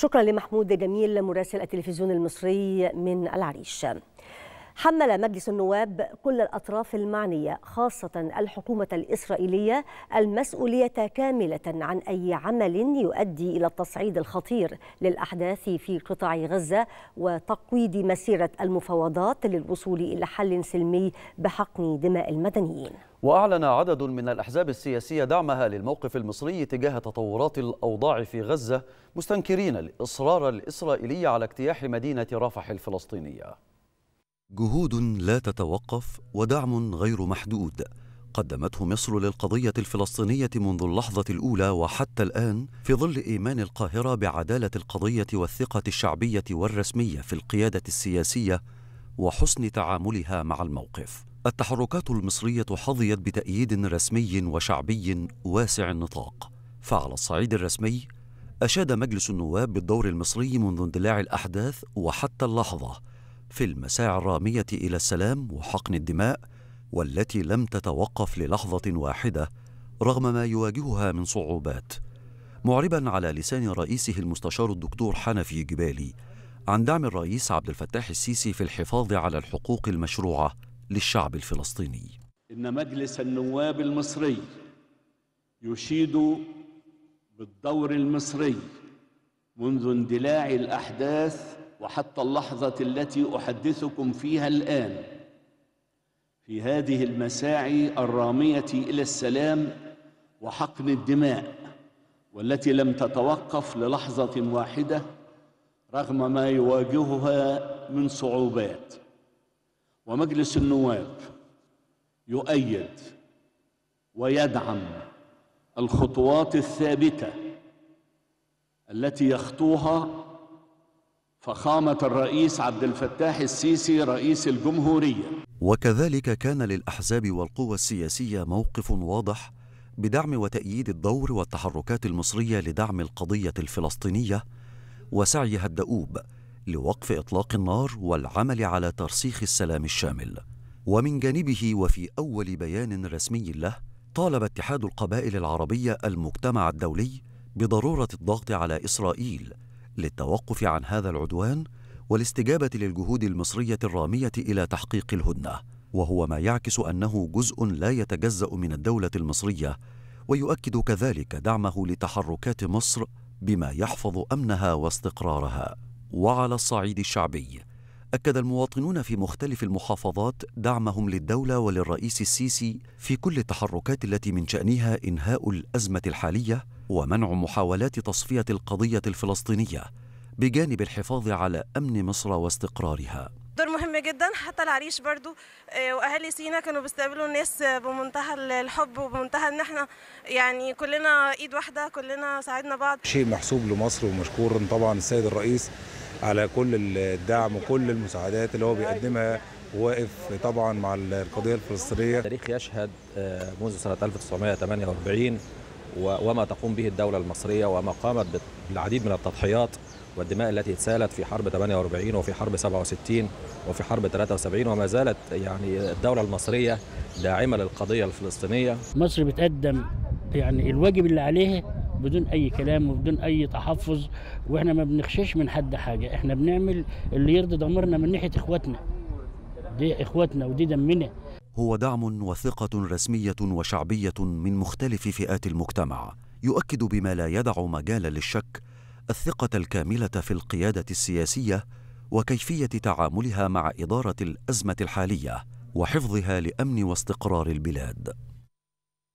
شكرا لمحمود جميل مراسل التلفزيون المصري من العريش حمل مجلس النواب كل الأطراف المعنية خاصة الحكومة الإسرائيلية المسؤولية كاملة عن أي عمل يؤدي إلى التصعيد الخطير للأحداث في قطاع غزة وتقويض مسيرة المفاوضات للوصول إلى حل سلمي بحقن دماء المدنيين وأعلن عدد من الأحزاب السياسية دعمها للموقف المصري تجاه تطورات الأوضاع في غزة مستنكرين الإصرار الإسرائيلي على اجتياح مدينة رفح الفلسطينية جهود لا تتوقف ودعم غير محدود قدمته مصر للقضية الفلسطينية منذ اللحظة الأولى وحتى الآن في ظل إيمان القاهرة بعدالة القضية والثقة الشعبية والرسمية في القيادة السياسية وحسن تعاملها مع الموقف. التحركات المصرية حظيت بتأييد رسمي وشعبي واسع النطاق، فعلى الصعيد الرسمي أشاد مجلس النواب بالدور المصري منذ اندلاع الأحداث وحتى اللحظة في المساعي الرامية إلى السلام وحقن الدماء والتي لم تتوقف للحظة واحدة رغم ما يواجهها من صعوبات معربا على لسان رئيسه المستشار الدكتور حنفي جبالي عن دعم الرئيس عبد الفتاح السيسي في الحفاظ على الحقوق المشروعة للشعب الفلسطيني إن مجلس النواب المصري يشيد بالدور المصري منذ اندلاع الأحداث وحتى اللحظة التي أحدثكم فيها الآن في هذه المساعي الرامية إلى السلام وحقن الدماء والتي لم تتوقف للحظة واحدة رغم ما يواجهها من صعوبات ومجلس النواب يؤيد ويدعم الخطوات الثابته التي يخطوها فخامة الرئيس عبد الفتاح السيسي رئيس الجمهورية وكذلك كان للأحزاب والقوى السياسية موقف واضح بدعم وتأييد الدور والتحركات المصرية لدعم القضية الفلسطينية وسعيها الدؤوب لوقف إطلاق النار والعمل على ترسيخ السلام الشامل ومن جانبه وفي أول بيان رسمي له طالب اتحاد القبائل العربية المجتمع الدولي بضرورة الضغط على إسرائيل للتوقف عن هذا العدوان والاستجابه للجهود المصريه الراميه الى تحقيق الهدنه وهو ما يعكس انه جزء لا يتجزا من الدوله المصريه ويؤكد كذلك دعمه لتحركات مصر بما يحفظ امنها واستقرارها وعلى الصعيد الشعبي أكد المواطنون في مختلف المحافظات دعمهم للدولة وللرئيس السيسي في كل التحركات التي من شأنها إنهاء الأزمة الحالية ومنع محاولات تصفية القضية الفلسطينية بجانب الحفاظ على أمن مصر واستقرارها دور مهم جدا حتى العريش برضو آه، واهالي سينا كانوا بيستقبلوا الناس بمنتهى الحب وبمنتهى ان احنا يعني كلنا ايد واحده كلنا ساعدنا بعض شيء محسوب لمصر ومشكور طبعا السيد الرئيس على كل الدعم وكل المساعدات اللي هو بيقدمها واقف طبعا مع القضيه الفلسطينيه التاريخ يشهد آه، منذ سنه 1948 وما تقوم به الدوله المصريه وما قامت بالعديد من التضحيات والدماء التي اتسالت في حرب 48 وفي حرب 67 وفي حرب 73 وما زالت يعني الدوله المصريه داعمه للقضيه الفلسطينيه مصر بتقدم يعني الواجب اللي عليها بدون اي كلام وبدون اي تحفظ واحنا ما بنخشش من حد حاجه احنا بنعمل اللي يرضي ضميرنا من ناحيه اخواتنا دي اخواتنا ودي دمنا هو دعم وثقه رسميه وشعبيه من مختلف فئات المجتمع يؤكد بما لا يدع مجالا للشك الثقه الكامله في القياده السياسيه وكيفيه تعاملها مع اداره الازمه الحاليه وحفظها لامن واستقرار البلاد